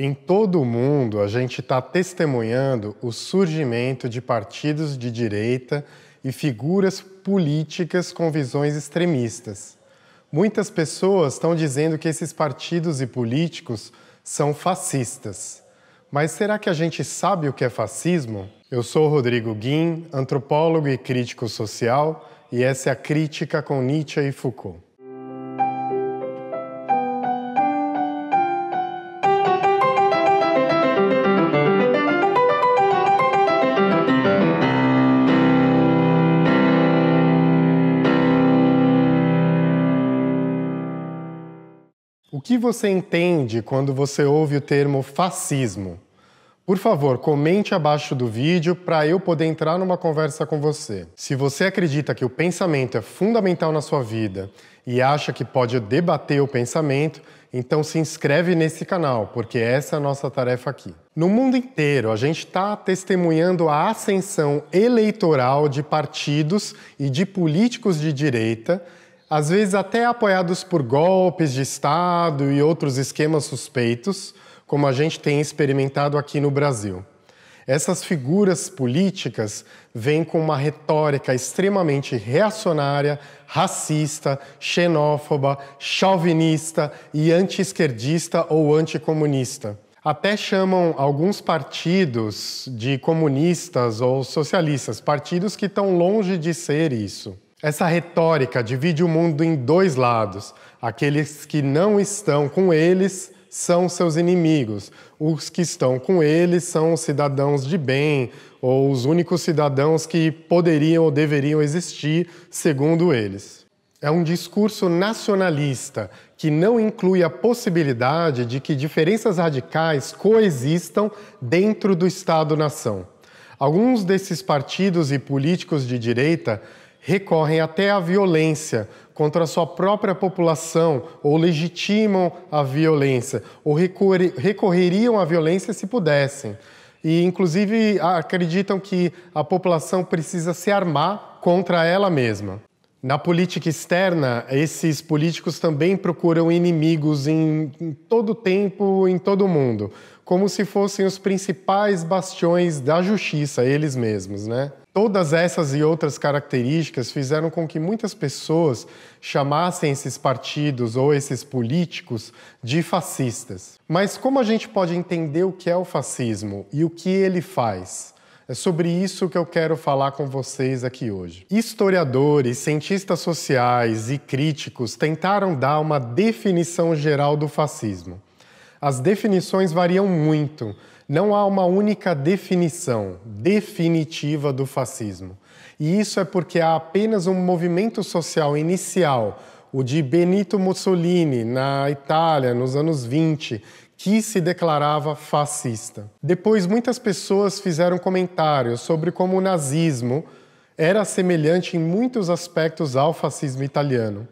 Em todo o mundo, a gente está testemunhando o surgimento de partidos de direita e figuras políticas com visões extremistas. Muitas pessoas estão dizendo que esses partidos e políticos são fascistas. Mas será que a gente sabe o que é fascismo? Eu sou Rodrigo Guim, antropólogo e crítico social, e essa é a Crítica com Nietzsche e Foucault. que você entende quando você ouve o termo fascismo? Por favor, comente abaixo do vídeo para eu poder entrar numa conversa com você. Se você acredita que o pensamento é fundamental na sua vida e acha que pode debater o pensamento, então se inscreve nesse canal, porque essa é a nossa tarefa aqui. No mundo inteiro, a gente está testemunhando a ascensão eleitoral de partidos e de políticos de direita às vezes até apoiados por golpes de Estado e outros esquemas suspeitos, como a gente tem experimentado aqui no Brasil. Essas figuras políticas vêm com uma retórica extremamente reacionária, racista, xenófoba, chauvinista e anti-esquerdista ou anticomunista. Até chamam alguns partidos de comunistas ou socialistas, partidos que estão longe de ser isso. Essa retórica divide o mundo em dois lados. Aqueles que não estão com eles são seus inimigos. Os que estão com eles são os cidadãos de bem, ou os únicos cidadãos que poderiam ou deveriam existir, segundo eles. É um discurso nacionalista que não inclui a possibilidade de que diferenças radicais coexistam dentro do Estado-nação. Alguns desses partidos e políticos de direita recorrem até à violência contra a sua própria população ou legitimam a violência ou recorreriam à violência se pudessem. E, inclusive, acreditam que a população precisa se armar contra ela mesma. Na política externa, esses políticos também procuram inimigos em, em todo tempo, em todo mundo como se fossem os principais bastiões da justiça, eles mesmos, né? Todas essas e outras características fizeram com que muitas pessoas chamassem esses partidos ou esses políticos de fascistas. Mas como a gente pode entender o que é o fascismo e o que ele faz? É sobre isso que eu quero falar com vocês aqui hoje. Historiadores, cientistas sociais e críticos tentaram dar uma definição geral do fascismo as definições variam muito. Não há uma única definição definitiva do fascismo. E isso é porque há apenas um movimento social inicial, o de Benito Mussolini, na Itália, nos anos 20, que se declarava fascista. Depois, muitas pessoas fizeram comentários sobre como o nazismo era semelhante em muitos aspectos ao fascismo italiano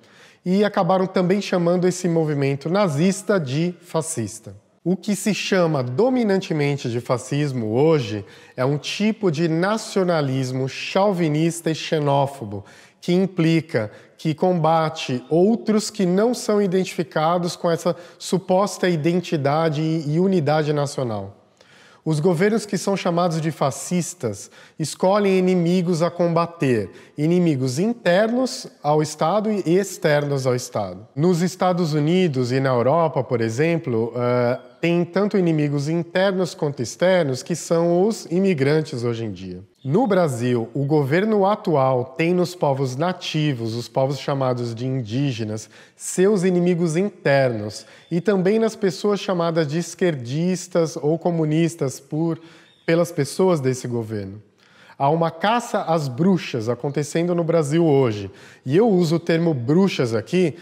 e acabaram também chamando esse movimento nazista de fascista. O que se chama dominantemente de fascismo hoje é um tipo de nacionalismo chauvinista e xenófobo que implica que combate outros que não são identificados com essa suposta identidade e unidade nacional. Os governos que são chamados de fascistas escolhem inimigos a combater, inimigos internos ao Estado e externos ao Estado. Nos Estados Unidos e na Europa, por exemplo, eh, tem tanto inimigos internos quanto externos, que são os imigrantes hoje em dia. No Brasil, o governo atual tem nos povos nativos, os povos chamados de indígenas, seus inimigos internos e também nas pessoas chamadas de esquerdistas ou comunistas por pelas pessoas desse governo. Há uma caça às bruxas acontecendo no Brasil hoje. E eu uso o termo bruxas aqui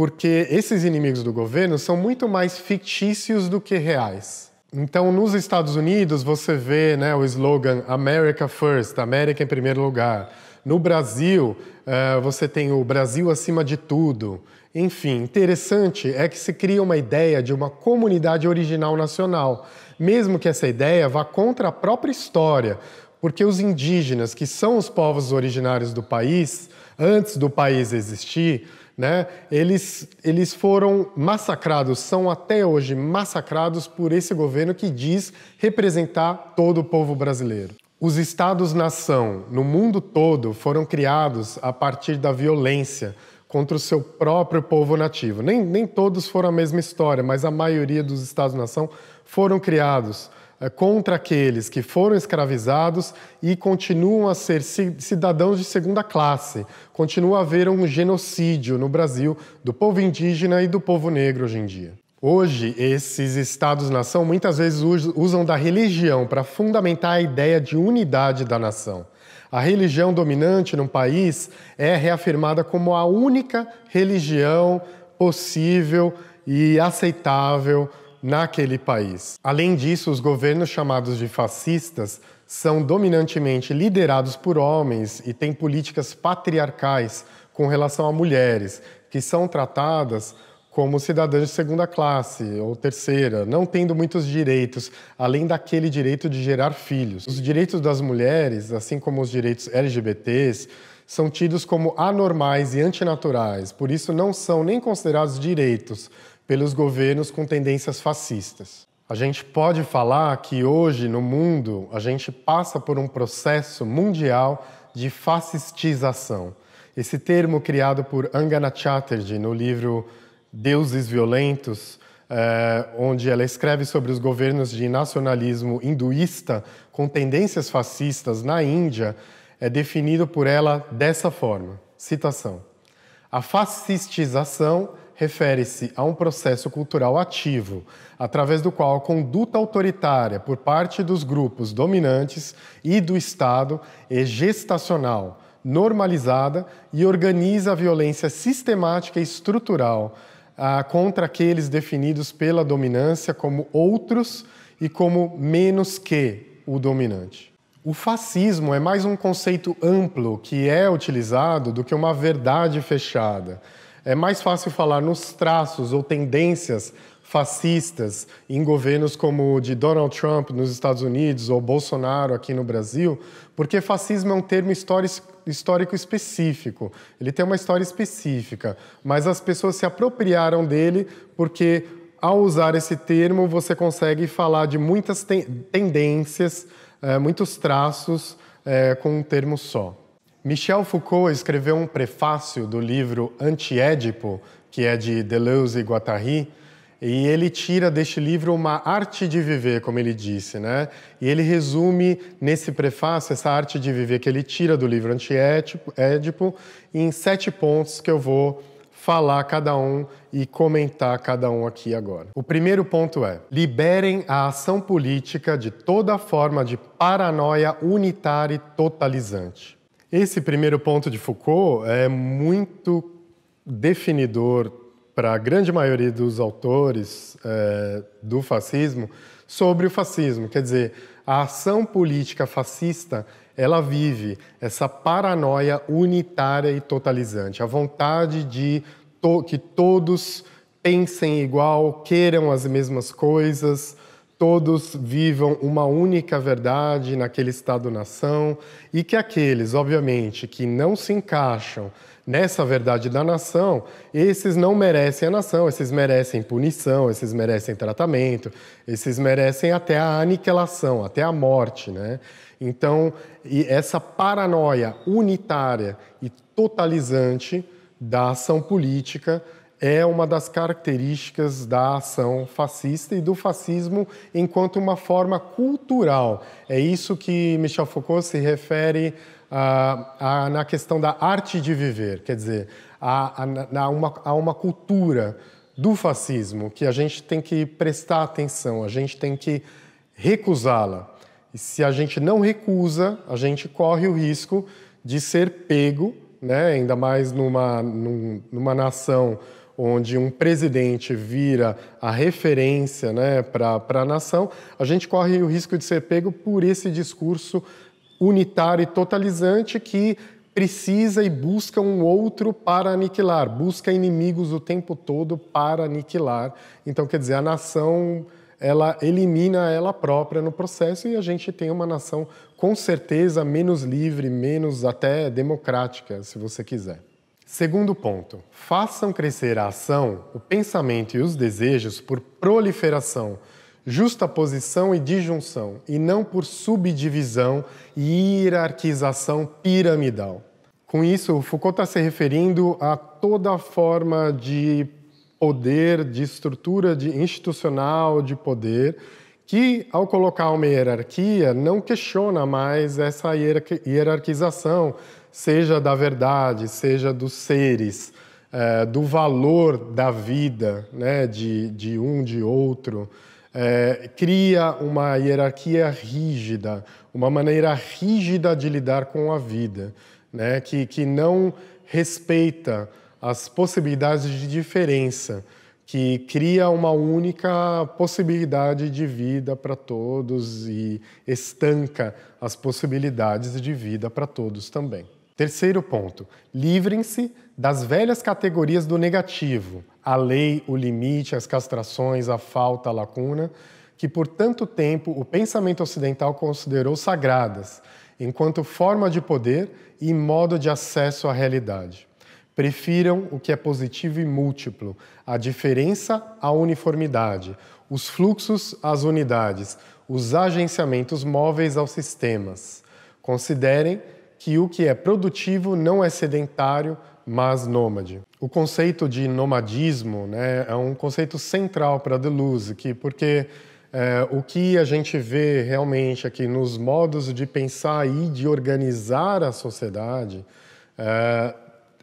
porque esses inimigos do governo são muito mais fictícios do que reais. Então, nos Estados Unidos, você vê né, o slogan America First, América em primeiro lugar. No Brasil, uh, você tem o Brasil acima de tudo. Enfim, interessante é que se cria uma ideia de uma comunidade original nacional, mesmo que essa ideia vá contra a própria história, porque os indígenas, que são os povos originários do país, antes do país existir, né? Eles, eles foram massacrados, são até hoje massacrados por esse governo que diz representar todo o povo brasileiro. Os estados-nação no mundo todo foram criados a partir da violência contra o seu próprio povo nativo. Nem, nem todos foram a mesma história, mas a maioria dos estados-nação foram criados é, contra aqueles que foram escravizados e continuam a ser cidadãos de segunda classe. Continua a haver um genocídio no Brasil do povo indígena e do povo negro hoje em dia. Hoje, esses estados-nação muitas vezes usam da religião para fundamentar a ideia de unidade da nação. A religião dominante num país é reafirmada como a única religião possível e aceitável naquele país. Além disso, os governos chamados de fascistas são dominantemente liderados por homens e têm políticas patriarcais com relação a mulheres, que são tratadas como cidadãs de segunda classe ou terceira, não tendo muitos direitos, além daquele direito de gerar filhos. Os direitos das mulheres, assim como os direitos LGBTs, são tidos como anormais e antinaturais, por isso não são nem considerados direitos, pelos governos com tendências fascistas. A gente pode falar que hoje no mundo a gente passa por um processo mundial de fascistização. Esse termo criado por Angana Chatterjee no livro Deuses Violentos, é, onde ela escreve sobre os governos de nacionalismo hinduísta com tendências fascistas na Índia, é definido por ela dessa forma: citação. A fascistização refere-se a um processo cultural ativo, através do qual a conduta autoritária por parte dos grupos dominantes e do Estado é gestacional, normalizada e organiza a violência sistemática e estrutural ah, contra aqueles definidos pela dominância como outros e como menos que o dominante. O fascismo é mais um conceito amplo que é utilizado do que uma verdade fechada. É mais fácil falar nos traços ou tendências fascistas em governos como o de Donald Trump nos Estados Unidos ou Bolsonaro aqui no Brasil, porque fascismo é um termo histórico específico, ele tem uma história específica, mas as pessoas se apropriaram dele porque ao usar esse termo você consegue falar de muitas tendências, eh, muitos traços eh, com um termo só. Michel Foucault escreveu um prefácio do livro anti Anti-Édipo, que é de Deleuze e Guattari, e ele tira deste livro uma arte de viver, como ele disse, né? E ele resume nesse prefácio essa arte de viver que ele tira do livro anti Anti-Édipo em sete pontos que eu vou falar cada um e comentar cada um aqui agora. O primeiro ponto é: liberem a ação política de toda forma de paranoia unitária e totalizante. Esse primeiro ponto de Foucault é muito definidor para a grande maioria dos autores é, do fascismo sobre o fascismo. Quer dizer, a ação política fascista ela vive essa paranoia unitária e totalizante, a vontade de to que todos pensem igual, queiram as mesmas coisas, todos vivam uma única verdade naquele Estado-nação e que aqueles, obviamente, que não se encaixam nessa verdade da nação, esses não merecem a nação, esses merecem punição, esses merecem tratamento, esses merecem até a aniquilação, até a morte, né? Então, essa paranoia unitária e totalizante da ação política é uma das características da ação fascista e do fascismo enquanto uma forma cultural. É isso que Michel Foucault se refere ah, a, na questão da arte de viver, quer dizer, a, a, a, uma, a uma cultura do fascismo que a gente tem que prestar atenção, a gente tem que recusá-la. E se a gente não recusa, a gente corre o risco de ser pego, né? ainda mais numa, numa nação onde um presidente vira a referência né, para a nação, a gente corre o risco de ser pego por esse discurso unitário e totalizante que precisa e busca um outro para aniquilar, busca inimigos o tempo todo para aniquilar. Então, quer dizer, a nação ela elimina ela própria no processo e a gente tem uma nação com certeza menos livre, menos até democrática, se você quiser. Segundo ponto, façam crescer a ação, o pensamento e os desejos por proliferação, justaposição e disjunção, e não por subdivisão e hierarquização piramidal. Com isso, Foucault está se referindo a toda forma de poder, de estrutura de institucional de poder, que ao colocar uma hierarquia não questiona mais essa hierarquização, seja da verdade, seja dos seres, é, do valor da vida né, de, de um, de outro, é, cria uma hierarquia rígida, uma maneira rígida de lidar com a vida, né, que, que não respeita as possibilidades de diferença, que cria uma única possibilidade de vida para todos e estanca as possibilidades de vida para todos também. Terceiro ponto: livrem-se das velhas categorias do negativo, a lei, o limite, as castrações, a falta, a lacuna, que por tanto tempo o pensamento ocidental considerou sagradas, enquanto forma de poder e modo de acesso à realidade. Prefiram o que é positivo e múltiplo, a diferença à uniformidade, os fluxos às unidades, os agenciamentos móveis aos sistemas. Considerem que o que é produtivo não é sedentário, mas nômade. O conceito de nomadismo né, é um conceito central para Deleuze, que, porque é, o que a gente vê realmente aqui nos modos de pensar e de organizar a sociedade, é,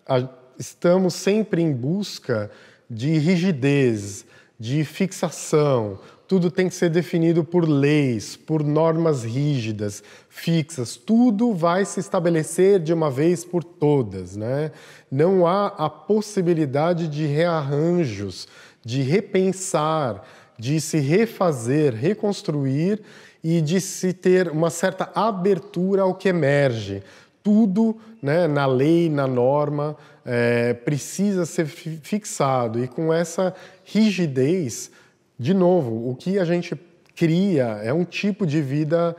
a, estamos sempre em busca de rigidez, de fixação, tudo tem que ser definido por leis, por normas rígidas, fixas. Tudo vai se estabelecer de uma vez por todas, né? Não há a possibilidade de rearranjos, de repensar, de se refazer, reconstruir e de se ter uma certa abertura ao que emerge. Tudo né, na lei, na norma, é, precisa ser fixado e com essa rigidez de novo, o que a gente cria é um tipo de vida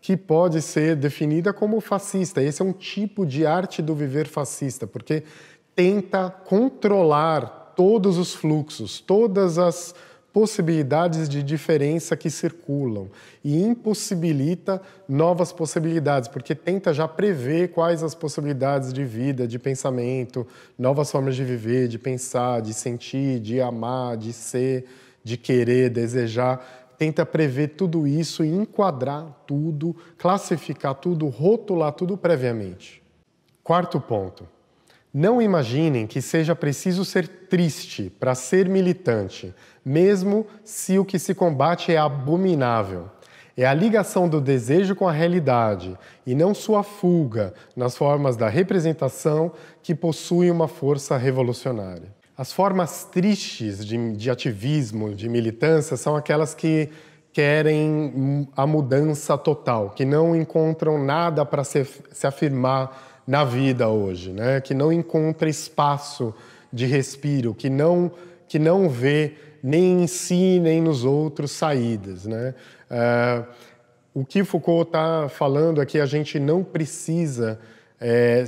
que pode ser definida como fascista. Esse é um tipo de arte do viver fascista, porque tenta controlar todos os fluxos, todas as possibilidades de diferença que circulam e impossibilita novas possibilidades, porque tenta já prever quais as possibilidades de vida, de pensamento, novas formas de viver, de pensar, de sentir, de amar, de ser de querer, desejar, tenta prever tudo isso e enquadrar tudo, classificar tudo, rotular tudo previamente. Quarto ponto. Não imaginem que seja preciso ser triste para ser militante, mesmo se o que se combate é abominável. É a ligação do desejo com a realidade e não sua fuga nas formas da representação que possui uma força revolucionária. As formas tristes de, de ativismo, de militância, são aquelas que querem a mudança total, que não encontram nada para se, se afirmar na vida hoje, né? que não encontra espaço de respiro, que não, que não vê nem em si nem nos outros saídas. Né? Eh, o que Foucault está falando é que a gente não precisa é,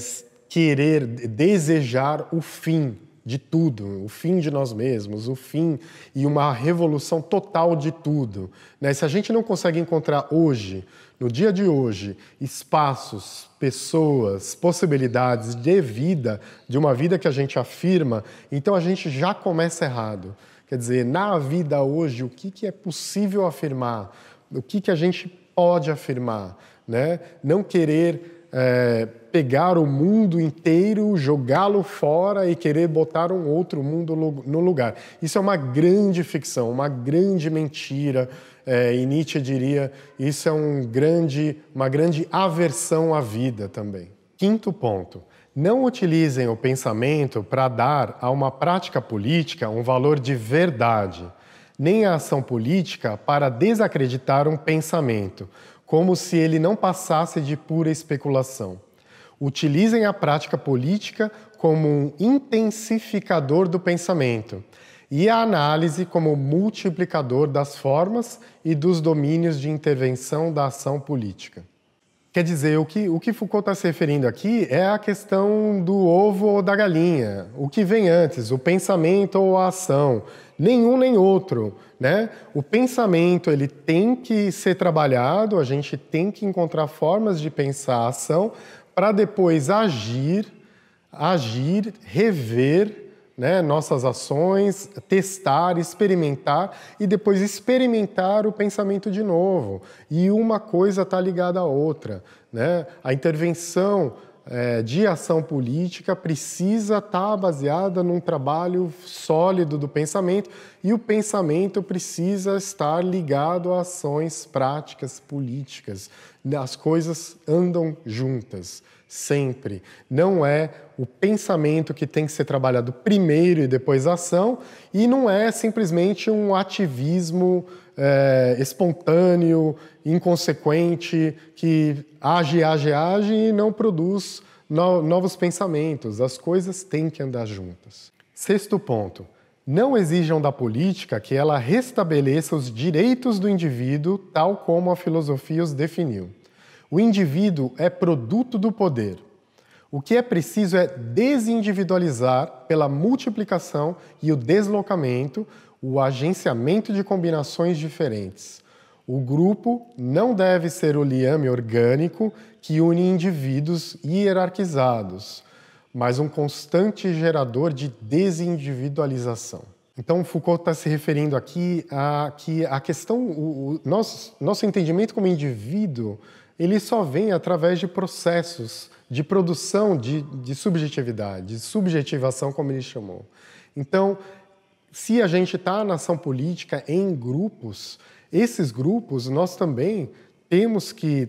querer, desejar o fim de tudo, o fim de nós mesmos, o fim e uma revolução total de tudo. Né? Se a gente não consegue encontrar hoje, no dia de hoje, espaços, pessoas, possibilidades de vida, de uma vida que a gente afirma, então a gente já começa errado. Quer dizer, na vida hoje, o que, que é possível afirmar? O que, que a gente pode afirmar? Né? Não querer é, pegar o mundo inteiro, jogá-lo fora e querer botar um outro mundo no lugar. Isso é uma grande ficção, uma grande mentira. É, e Nietzsche diria isso é um grande, uma grande aversão à vida também. Quinto ponto: não utilizem o pensamento para dar a uma prática política um valor de verdade, nem a ação política para desacreditar um pensamento como se ele não passasse de pura especulação. Utilizem a prática política como um intensificador do pensamento e a análise como multiplicador das formas e dos domínios de intervenção da ação política. Quer dizer, o que, o que Foucault está se referindo aqui é a questão do ovo ou da galinha, o que vem antes, o pensamento ou a ação, nenhum nem outro. Né? O pensamento ele tem que ser trabalhado, a gente tem que encontrar formas de pensar a ação para depois agir, agir, rever né, nossas ações, testar, experimentar e depois experimentar o pensamento de novo. E uma coisa está ligada à outra. Né? A intervenção é, de ação política precisa estar tá baseada num trabalho sólido do pensamento e o pensamento precisa estar ligado a ações práticas políticas. As coisas andam juntas sempre. Não é o pensamento que tem que ser trabalhado primeiro e depois a ação, e não é simplesmente um ativismo é, espontâneo, inconsequente, que age, age, age e não produz novos pensamentos. As coisas têm que andar juntas. Sexto ponto. Não exijam da política que ela restabeleça os direitos do indivíduo, tal como a filosofia os definiu. O indivíduo é produto do poder. O que é preciso é desindividualizar pela multiplicação e o deslocamento, o agenciamento de combinações diferentes. O grupo não deve ser o liame orgânico que une indivíduos hierarquizados, mas um constante gerador de desindividualização. Então, Foucault está se referindo aqui a que a questão, o, o nosso, nosso entendimento como indivíduo ele só vem através de processos de produção de, de subjetividade, de subjetivação, como ele chamou. Então, se a gente está na ação política em grupos, esses grupos nós também temos que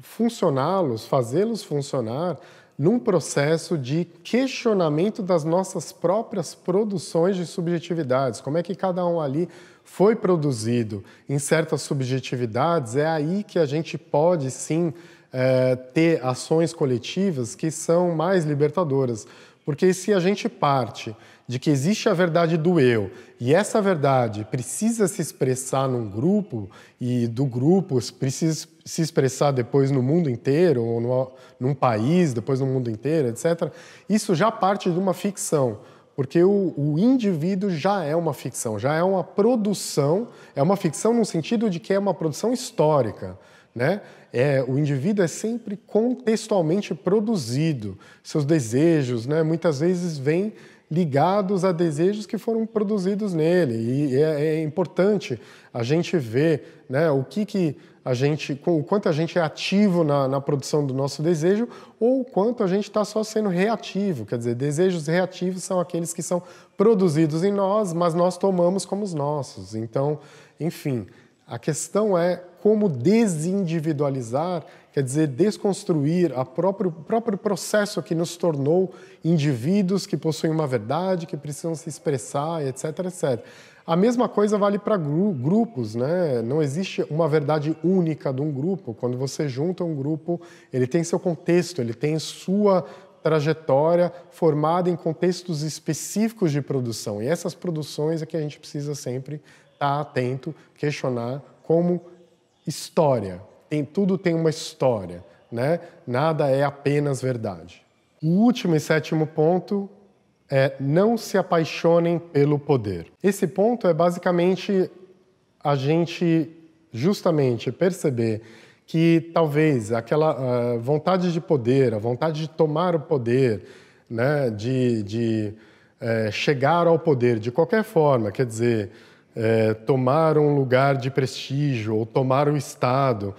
funcioná-los, fazê-los funcionar num processo de questionamento das nossas próprias produções de subjetividades. Como é que cada um ali foi produzido em certas subjetividades? É aí que a gente pode sim é, ter ações coletivas que são mais libertadoras. Porque se a gente parte de que existe a verdade do eu e essa verdade precisa se expressar num grupo e do grupo precisa se expressar depois no mundo inteiro ou no, num país, depois no mundo inteiro, etc. Isso já parte de uma ficção, porque o, o indivíduo já é uma ficção, já é uma produção, é uma ficção no sentido de que é uma produção histórica. Né? É, o indivíduo é sempre contextualmente produzido. Seus desejos, né, muitas vezes, vêm ligados a desejos que foram produzidos nele. E é, é importante a gente ver né, o que, que a gente, o quanto a gente é ativo na, na produção do nosso desejo ou o quanto a gente está só sendo reativo. Quer dizer, desejos reativos são aqueles que são produzidos em nós, mas nós tomamos como os nossos. Então, enfim, a questão é como desindividualizar, quer dizer, desconstruir próprio, o próprio processo que nos tornou indivíduos que possuem uma verdade, que precisam se expressar, etc, etc. A mesma coisa vale para gru grupos, né? Não existe uma verdade única de um grupo. Quando você junta um grupo, ele tem seu contexto, ele tem sua trajetória formada em contextos específicos de produção. E essas produções é que a gente precisa sempre estar tá atento, questionar como história. tem tudo tem uma história, né? Nada é apenas verdade. O último e sétimo ponto é não se apaixonem pelo poder. Esse ponto é basicamente a gente justamente perceber que talvez aquela ah, vontade de poder, a vontade de tomar o poder, né, de, de eh, chegar ao poder de qualquer forma, quer dizer, é, tomar um lugar de prestígio ou tomar o Estado.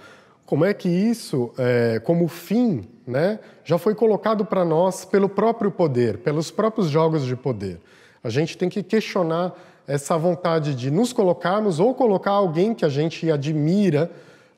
Como é que isso, é, como fim, né, já foi colocado para nós pelo próprio poder, pelos próprios jogos de poder? A gente tem que questionar essa vontade de nos colocarmos ou colocar alguém que a gente admira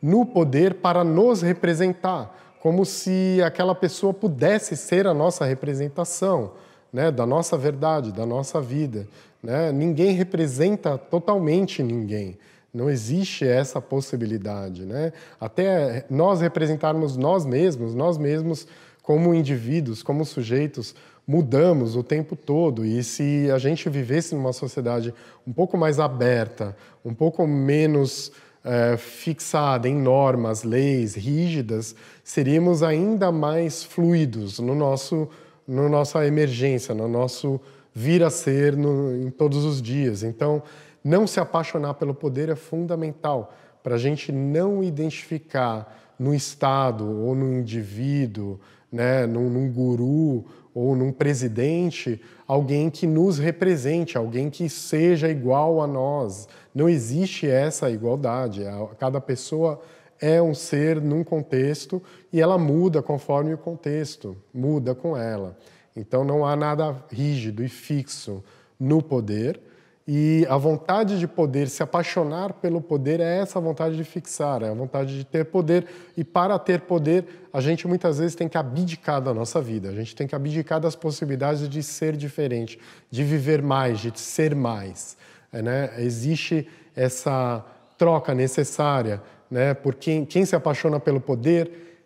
no poder para nos representar, como se aquela pessoa pudesse ser a nossa representação né, da nossa verdade, da nossa vida. Né? Ninguém representa totalmente ninguém. Não existe essa possibilidade. Né? Até nós representarmos nós mesmos, nós mesmos como indivíduos, como sujeitos, mudamos o tempo todo. E se a gente vivesse numa sociedade um pouco mais aberta, um pouco menos é, fixada em normas, leis rígidas, seríamos ainda mais fluidos no nosso na nossa emergência, no nosso vir a ser no, em todos os dias. Então, não se apaixonar pelo poder é fundamental para a gente não identificar no Estado ou no indivíduo, né, num, num guru ou num presidente, alguém que nos represente, alguém que seja igual a nós. Não existe essa igualdade. É cada pessoa é um ser num contexto e ela muda conforme o contexto, muda com ela. Então não há nada rígido e fixo no poder. E a vontade de poder, se apaixonar pelo poder, é essa vontade de fixar, é a vontade de ter poder. E para ter poder, a gente muitas vezes tem que abdicar da nossa vida, a gente tem que abdicar das possibilidades de ser diferente, de viver mais, de ser mais. É, né? Existe essa troca necessária né? Por quem, quem se apaixona pelo poder,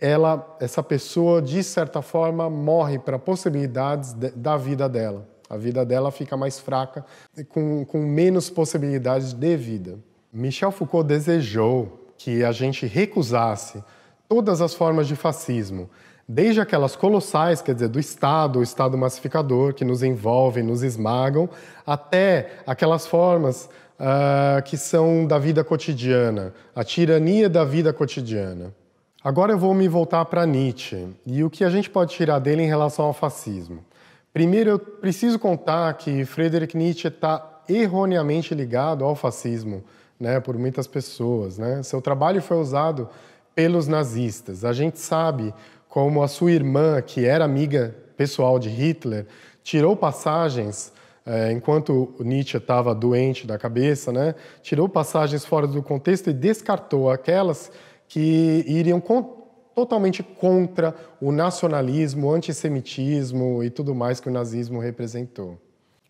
ela, essa pessoa de certa forma morre para possibilidades de, da vida dela. A vida dela fica mais fraca, com, com menos possibilidades de vida. Michel Foucault desejou que a gente recusasse todas as formas de fascismo, desde aquelas colossais, quer dizer, do Estado, o Estado massificador, que nos envolve, nos esmagam, até aquelas formas uh, que são da vida cotidiana, a tirania da vida cotidiana. Agora eu vou me voltar para Nietzsche e o que a gente pode tirar dele em relação ao fascismo. Primeiro, eu preciso contar que Friedrich Nietzsche está erroneamente ligado ao fascismo, né, por muitas pessoas. Né? Seu trabalho foi usado pelos nazistas. A gente sabe como a sua irmã, que era amiga pessoal de Hitler, tirou passagens é, enquanto Nietzsche estava doente da cabeça, né, tirou passagens fora do contexto e descartou aquelas que iriam con totalmente contra o nacionalismo, o antissemitismo e tudo mais que o nazismo representou.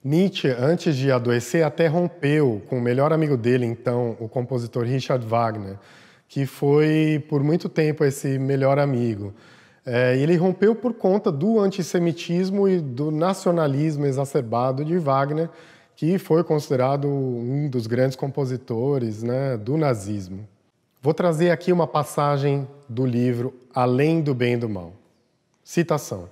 Nietzsche, antes de adoecer, até rompeu com o melhor amigo dele, então, o compositor Richard Wagner, que foi por muito tempo esse melhor amigo. É, ele rompeu por conta do antissemitismo e do nacionalismo exacerbado de Wagner, que foi considerado um dos grandes compositores né, do nazismo. Vou trazer aqui uma passagem do livro Além do Bem e do Mal. Citação: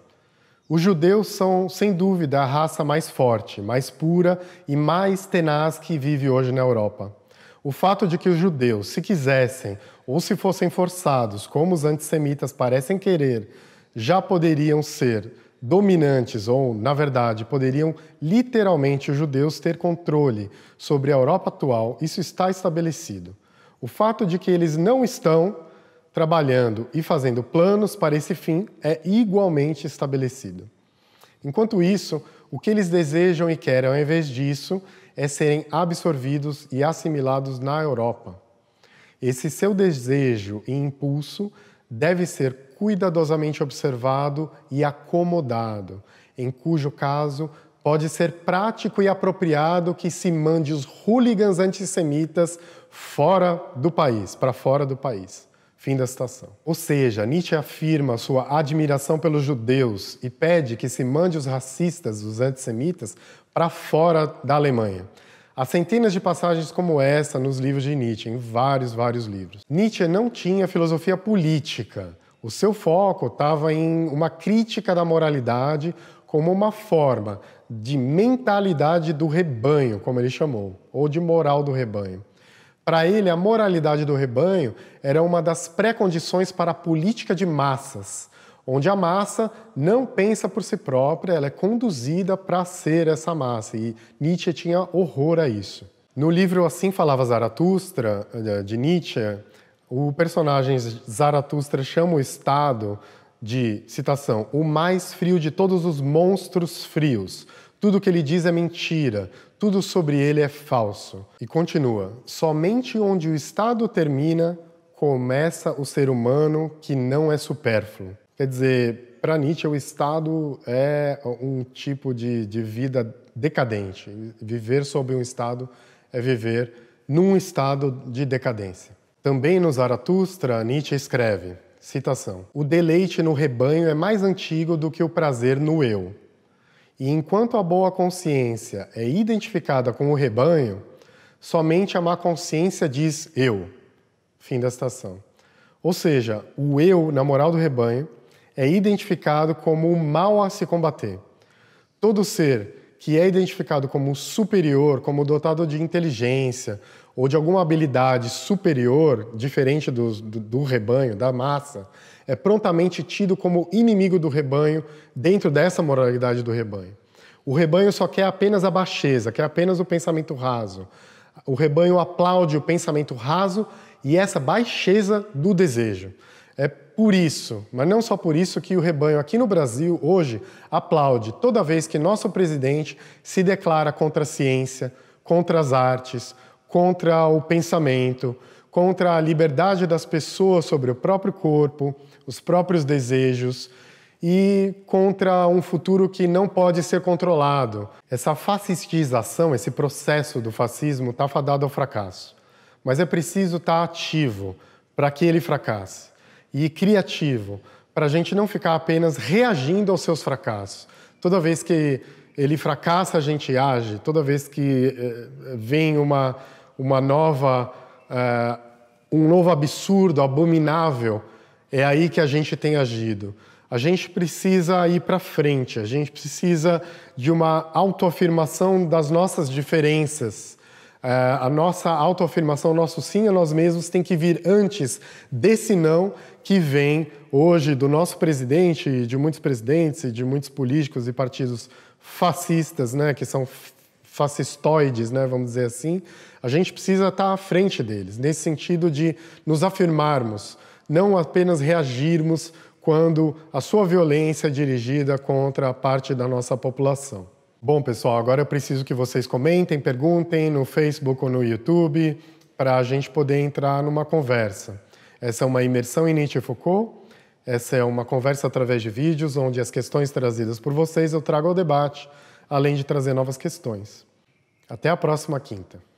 Os judeus são, sem dúvida, a raça mais forte, mais pura e mais tenaz que vive hoje na Europa. O fato de que os judeus, se quisessem, ou se fossem forçados, como os antissemitas parecem querer, já poderiam ser dominantes, ou, na verdade, poderiam literalmente os judeus ter controle sobre a Europa atual, isso está estabelecido. O fato de que eles não estão trabalhando e fazendo planos para esse fim é igualmente estabelecido. Enquanto isso, o que eles desejam e querem, ao invés disso, é serem absorvidos e assimilados na Europa. Esse seu desejo e impulso deve ser cuidadosamente observado e acomodado, em cujo caso pode ser prático e apropriado que se mande os hooligans antissemitas fora do país, para fora do país. Fim da citação. Ou seja, Nietzsche afirma sua admiração pelos judeus e pede que se mande os racistas, os antissemitas, para fora da Alemanha. Há centenas de passagens como essa nos livros de Nietzsche, em vários, vários livros. Nietzsche não tinha filosofia política. O seu foco estava em uma crítica da moralidade como uma forma de mentalidade do rebanho, como ele chamou, ou de moral do rebanho. Para ele, a moralidade do rebanho era uma das pré-condições para a política de massas, onde a massa não pensa por si própria, ela é conduzida para ser essa massa. E Nietzsche tinha horror a isso. No livro Assim Falava Zaratustra, eh, de Nietzsche, o personagem Zaratustra chama o Estado de, citação, o mais frio de todos os monstros frios. Tudo que ele diz é mentira, tudo sobre ele é falso. E continua: somente onde o Estado termina, começa o ser humano que não é supérfluo. Quer dizer, para Nietzsche, o Estado é um tipo de, de vida decadente. Viver sob um Estado é viver num estado de decadência. Também no Zaratustra, Nietzsche escreve, citação, o deleite no rebanho é mais antigo do que o prazer no eu. E enquanto a boa consciência é identificada com o rebanho, somente a má consciência diz eu. Fim da citação. Ou seja, o eu, na moral do rebanho, é identificado como o mal a se combater. Todo ser que é identificado como superior, como dotado de inteligência ou de alguma habilidade superior, diferente do, do, do rebanho, da massa, é prontamente tido como inimigo do rebanho dentro dessa moralidade do rebanho. O rebanho só quer apenas a baixeza, quer apenas o pensamento raso. O rebanho aplaude o pensamento raso e essa baixeza do desejo. É por isso, mas não só por isso, que o rebanho aqui no Brasil hoje aplaude toda vez que nosso presidente se declara contra a ciência, contra as artes, contra o pensamento, contra a liberdade das pessoas sobre o próprio corpo, os próprios desejos e contra um futuro que não pode ser controlado. Essa fascistização, esse processo do fascismo está fadado ao fracasso. Mas é preciso estar tá ativo para que ele fracasse e criativo, para a gente não ficar apenas reagindo aos seus fracassos. Toda vez que ele fracassa, a gente age, toda vez que eh, vem uma, uma nova, eh, um novo absurdo, abominável, é aí que a gente tem agido. A gente precisa ir para frente, a gente precisa de uma autoafirmação das nossas diferenças é, a nossa autoafirmação, o nosso sim a nós mesmos tem que vir antes desse não que vem hoje do nosso presidente, de muitos presidentes, e de muitos políticos e partidos fascistas, né, que são fascistoides, né, vamos dizer assim. A gente precisa estar à frente deles, nesse sentido de nos afirmarmos, não apenas reagirmos quando a sua violência é dirigida contra a parte da nossa população. Bom, pessoal, agora eu preciso que vocês comentem, perguntem no Facebook ou no YouTube para a gente poder entrar numa conversa. Essa é uma imersão em Nietzsche e Foucault. Essa é uma conversa através de vídeos, onde as questões trazidas por vocês eu trago ao debate, além de trazer novas questões. Até a próxima quinta.